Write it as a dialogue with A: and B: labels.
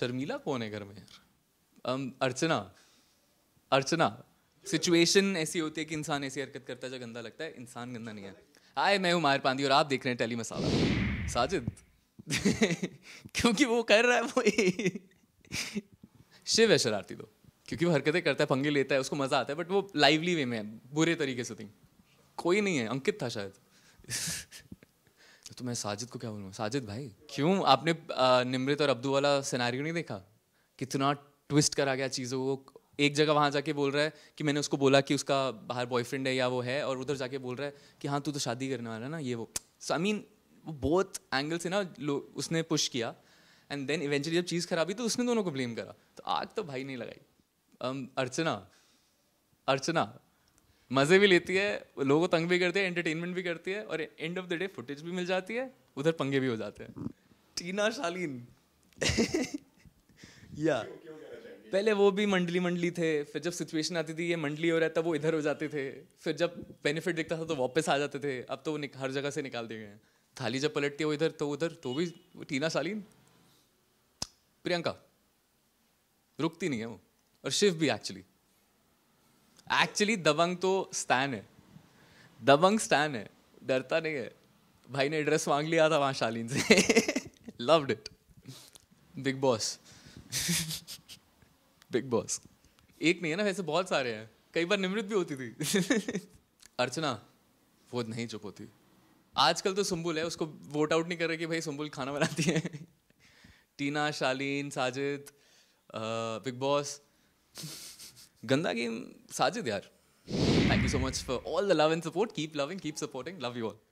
A: शर्मिला कौन है घर में um, अर्चना अर्चना सिचुएशन ऐसी होती है कि इंसान ऐसी हरकत करता है जो गंदा लगता है इंसान गंदा नहीं है आए मैं हूँ मायर पांदी और आप देख रहे हैं टेली मसाला साजिद क्योंकि वो कर रहा है वो शिव है शरारती तो क्योंकि वो हरकतें करता है पंगे लेता है उसको मज़ा आता है बट वो लाइवली वे में है बुरे तरीके से थी कोई नहीं है अंकित था शायद तो मैं साजिद को क्या बोलूँ साजिद भाई क्यों आपने निमृत और अब्दू वाला सिनारी नहीं देखा कितना ट्विस्ट करा गया चीज़ों को एक जगह वहाँ जाके बोल रहा है कि मैंने उसको बोला कि उसका बाहर बॉयफ्रेंड है या वो है और उधर जाके बोल रहा है कि हाँ तू तो शादी करने वाला है ना ये वो सो आई मीन वो बहुत एंगल से ना उसने पुश किया एंड देन इवेंचुअली जब चीज़ खराब हुई तो उसने दोनों को ब्लेम करा तो आग तो भाई नहीं लगाई अर्चना अर्चना मज़े भी लेती है लोगों को तंग भी करती है एंटरटेनमेंट भी करती है और end of the day footage भी मिल जाती है उधर पंगे भी हो जाते हैं टीना शालीन या पहले वो भी मंडली मंडली थे फिर जब सिचुएशन आती थी ये मंडली हो रहा था वो इधर हो जाते थे फिर जब बेनिफिट दिखता था तो वापस आ जाते थे अब तो वो हर जगह से निकाल दिए गए थाली जब पलटती है वो इधर तो उधर तो भी टीना शालीन प्रियंका रुकती नहीं है वो और शिव भी एक्चुअली एक्चुअली दबंग तो स्टैन है दबंग स्टैन है डरता नहीं है भाई ने एड्रेस मांग लिया था वहाँ शालीन से लव्ड इट बिग बॉस बिग बॉस एक नहीं है ना वैसे बहुत सारे हैं कई बार निमृत भी होती थी अर्चना वो नहीं चुप होती आजकल तो सुम्बुल है उसको वोट आउट नहीं कर रहे कि भाई सुम्बुल खाना बनाती है टीना शालीन साजिद बिग बॉस गंदा गेम साजिद यार thank you so much for all the love and support keep loving keep supporting love you all